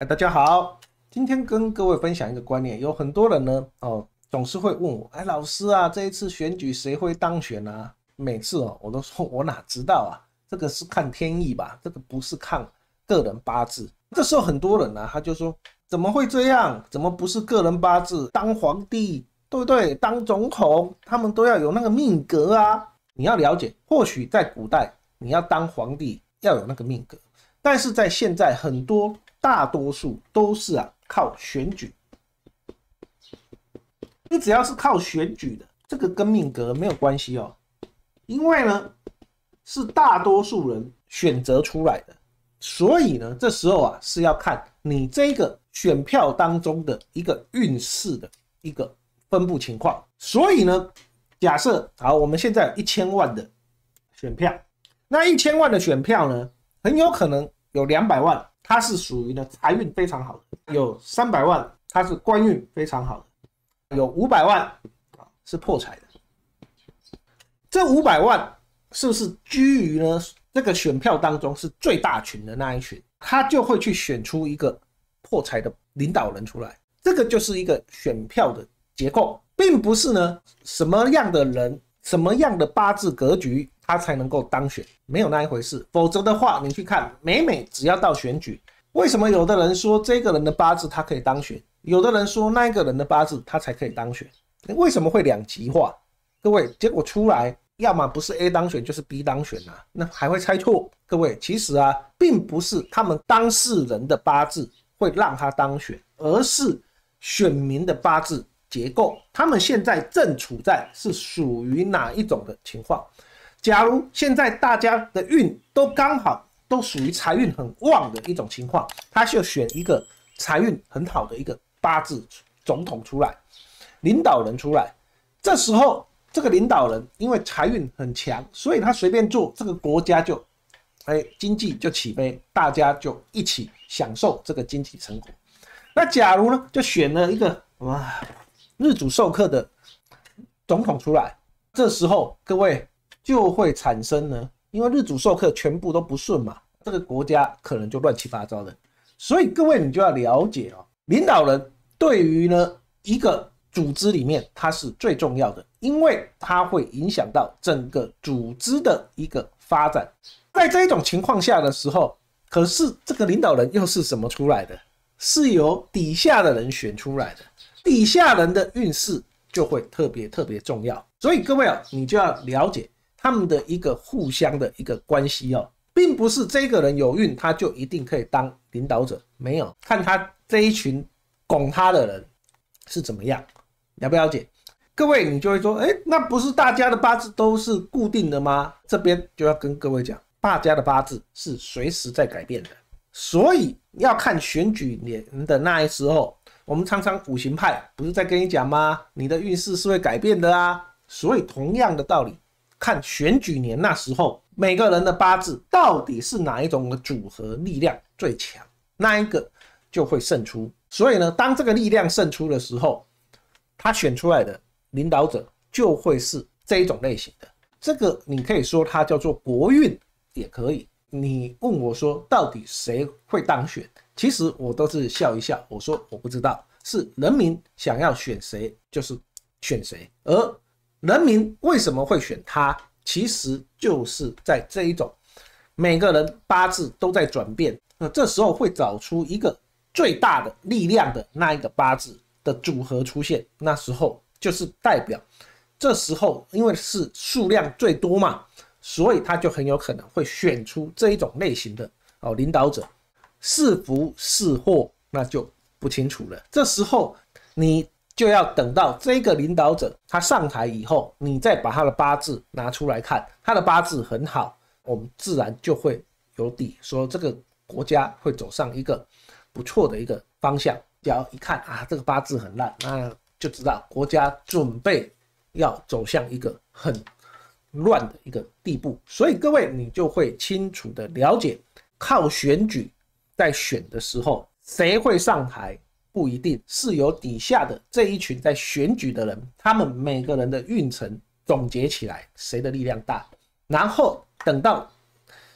哎，大家好，今天跟各位分享一个观念。有很多人呢，哦，总是会问我，哎，老师啊，这一次选举谁会当选呢？每次哦，我都说 我哪知道啊，这个是看天意吧，这个不是看个人八字。这时候很多人呢，他就说，怎么会这样？怎么不是个人八字当皇帝，对不对？当总统，他们都要有那个命格啊。你要了解，或许在古代你要当皇帝要有那个命格，但是在现在很多。大多数都是啊，靠选举。你只要是靠选举的，这个跟命格没有关系哦。因为呢，是大多数人选择出来的，所以呢，这时候啊是要看你这个选票当中的一个运势的一个分布情况。所以呢，假设好，我们现在一千万的选票，那一千万的选票呢，很有可能有两百万。他是属于呢财运非常好的，有三百万；他是官运非常好的，有五百万啊，是破财的。这五百万是不是居于呢这个选票当中是最大群的那一群？他就会去选出一个破财的领导人出来。这个就是一个选票的结构，并不是呢什么样的人什么样的八字格局。他才能够当选，没有那一回事。否则的话，你去看，每每只要到选举，为什么有的人说这个人的八字他可以当选，有的人说那个人的八字他才可以当选？为什么会两极化？各位，结果出来，要么不是 A 当选，就是 B 当选啊，那还会猜错？各位，其实啊，并不是他们当事人的八字会让他当选，而是选民的八字结构，他们现在正处在是属于哪一种的情况。假如现在大家的运都刚好，都属于财运很旺的一种情况，他就选一个财运很好的一个八字总统出来，领导人出来。这时候这个领导人因为财运很强，所以他随便做这个国家就，哎，经济就起飞，大家就一起享受这个经济成果。那假如呢，就选了一个哇，日主授课的总统出来，这时候各位。就会产生呢，因为日主授课全部都不顺嘛，这个国家可能就乱七八糟的。所以各位，你就要了解哦，领导人对于呢一个组织里面他是最重要的，因为他会影响到整个组织的一个发展。在这一种情况下的时候，可是这个领导人又是什么出来的？是由底下的人选出来的，底下人的运势就会特别特别重要。所以各位啊，你就要了解。他们的一个互相的一个关系哦，并不是这个人有运他就一定可以当领导者，没有看他这一群拱他的人是怎么样了不了解，各位你就会说，哎，那不是大家的八字都是固定的吗？这边就要跟各位讲，大家的八字是随时在改变的，所以要看选举年的那一时候。我们常常五行派不是在跟你讲吗？你的运势是会改变的啊，所以同样的道理。看选举年那时候每个人的八字到底是哪一种的组合力量最强，那一个就会胜出。所以呢，当这个力量胜出的时候，他选出来的领导者就会是这一种类型的。这个你可以说它叫做国运也可以。你问我说到底谁会当选，其实我都是笑一笑，我说我不知道，是人民想要选谁就是选谁，而。人民为什么会选他？其实就是在这一种，每个人八字都在转变，那这时候会找出一个最大的力量的那一个八字的组合出现，那时候就是代表，这时候因为是数量最多嘛，所以他就很有可能会选出这一种类型的哦，领导者是福是祸，那就不清楚了。这时候你。就要等到这个领导者他上台以后，你再把他的八字拿出来看，他的八字很好，我们自然就会有底，说这个国家会走上一个不错的一个方向。只要一看啊，这个八字很烂，那就知道国家准备要走向一个很乱的一个地步。所以各位，你就会清楚的了解，靠选举在选的时候，谁会上台。不一定是有底下的这一群在选举的人，他们每个人的运程总结起来，谁的力量大，然后等到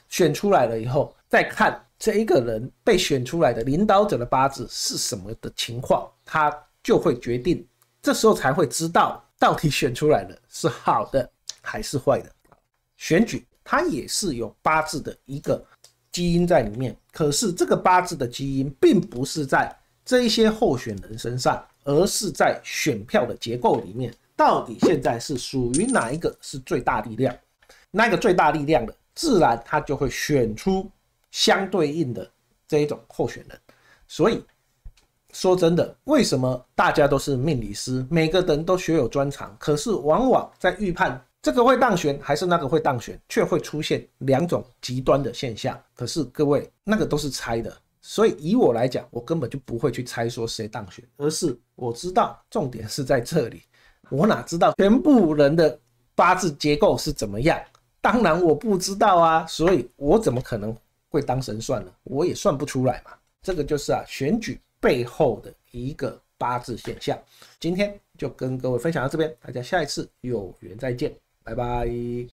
选出来了以后，再看这一个人被选出来的领导者的八字是什么的情况，他就会决定，这时候才会知道到底选出来的，是好的还是坏的。选举它也是有八字的一个基因在里面，可是这个八字的基因并不是在。这一些候选人身上，而是在选票的结构里面，到底现在是属于哪一个是最大力量？那个最大力量的，自然他就会选出相对应的这一种候选人。所以说真的，为什么大家都是命理师，每个人都学有专长，可是往往在预判这个会当选还是那个会当选，却会出现两种极端的现象。可是各位，那个都是猜的。所以以我来讲，我根本就不会去猜说谁当选，而是我知道重点是在这里。我哪知道全部人的八字结构是怎么样？当然我不知道啊，所以我怎么可能会当神算呢？我也算不出来嘛。这个就是啊，选举背后的一个八字现象。今天就跟各位分享到这边，大家下一次有缘再见，拜拜。